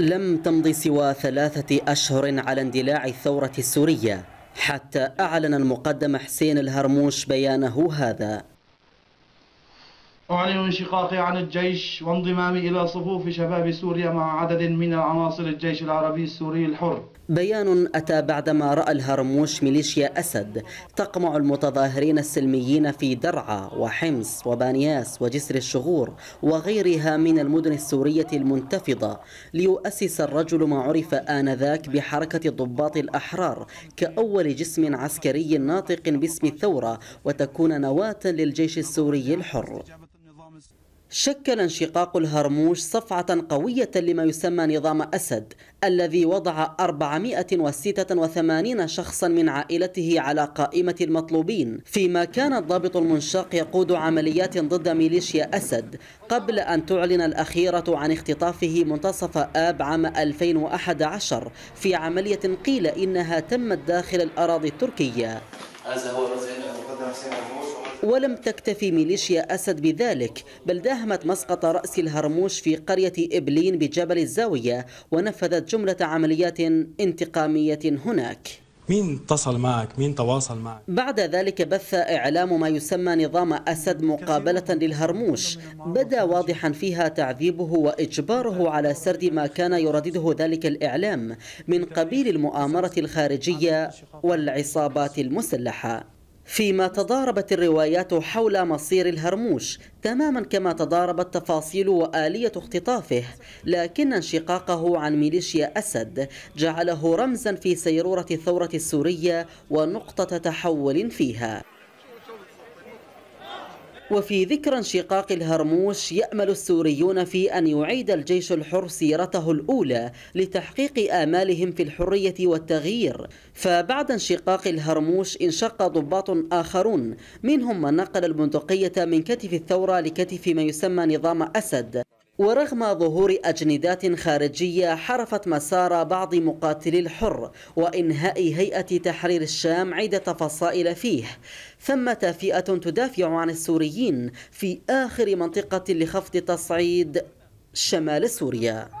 لم تمض سوى ثلاثة أشهر على اندلاع الثورة السورية حتى أعلن المقدم حسين الهرموش بيانه هذا أعلن انشقاقي عن الجيش وانضمامي إلى صفوف شباب سوريا مع عدد من عناصر الجيش العربي السوري الحر بيان أتى بعدما رأى الهرموش ميليشيا أسد تقمع المتظاهرين السلميين في درعا وحمص وبانياس وجسر الشغور وغيرها من المدن السورية المنتفضة ليؤسس الرجل ما عرف آنذاك بحركة الضباط الأحرار كأول جسم عسكري ناطق باسم الثورة وتكون نواة للجيش السوري الحر شكل انشقاق الهرموش صفعة قوية لما يسمى نظام أسد الذي وضع 486 شخصا من عائلته على قائمة المطلوبين فيما كان الضابط المنشق يقود عمليات ضد ميليشيا أسد قبل أن تعلن الأخيرة عن اختطافه منتصف آب عام 2011 في عملية قيل إنها تمت داخل الأراضي التركية هذا هو ولم تكتفي ميليشيا أسد بذلك بل داهمت مسقط رأس الهرموش في قرية إبلين بجبل الزاوية ونفذت جملة عمليات انتقامية هناك مين اتصل معك؟ مين تواصل معك؟ بعد ذلك بث إعلام ما يسمى نظام أسد مقابلة للهرموش بدا واضحا فيها تعذيبه وإجباره على سرد ما كان يردده ذلك الإعلام من قبيل المؤامرة الخارجية والعصابات المسلحة فيما تضاربت الروايات حول مصير الهرموش تماما كما تضاربت تفاصيل وآلية اختطافه لكن انشقاقه عن ميليشيا أسد جعله رمزا في سيرورة الثورة السورية ونقطة تحول فيها وفي ذكرى انشقاق الهرموش يأمل السوريون في أن يعيد الجيش الحر سيرته الأولى لتحقيق آمالهم في الحرية والتغيير فبعد انشقاق الهرموش انشق ضباط آخرون منهم من نقل البندقية من كتف الثورة لكتف ما يسمى نظام أسد ورغم ظهور أجندات خارجية حرفت مسار بعض مقاتلي الحر وإنهاء هيئة تحرير الشام عدة فصائل فيه ثمة فئة تدافع عن السوريين في آخر منطقة لخفض تصعيد شمال سوريا